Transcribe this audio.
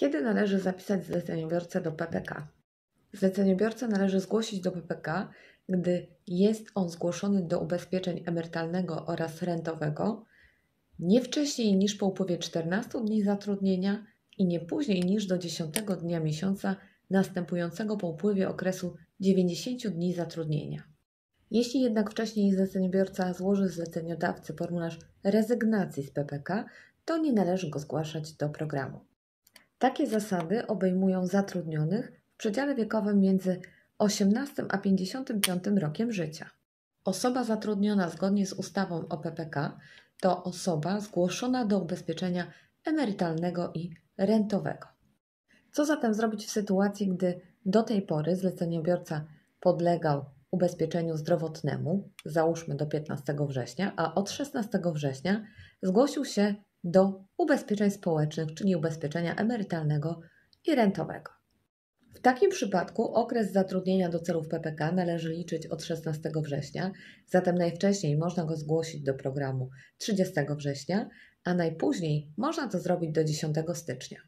Kiedy należy zapisać zleceniobiorcę do PPK? Zleceniobiorcę należy zgłosić do PPK, gdy jest on zgłoszony do ubezpieczeń emerytalnego oraz rentowego nie wcześniej niż po upływie 14 dni zatrudnienia i nie później niż do 10 dnia miesiąca następującego po upływie okresu 90 dni zatrudnienia. Jeśli jednak wcześniej zleceniobiorca złoży zleceniodawcy formularz rezygnacji z PPK, to nie należy go zgłaszać do programu. Takie zasady obejmują zatrudnionych w przedziale wiekowym między 18 a 55 rokiem życia. Osoba zatrudniona zgodnie z ustawą o PPK to osoba zgłoszona do ubezpieczenia emerytalnego i rentowego. Co zatem zrobić w sytuacji, gdy do tej pory zleceniobiorca podlegał ubezpieczeniu zdrowotnemu, załóżmy do 15 września, a od 16 września zgłosił się do ubezpieczeń społecznych, czyli ubezpieczenia emerytalnego i rentowego. W takim przypadku okres zatrudnienia do celów PPK należy liczyć od 16 września, zatem najwcześniej można go zgłosić do programu 30 września, a najpóźniej można to zrobić do 10 stycznia.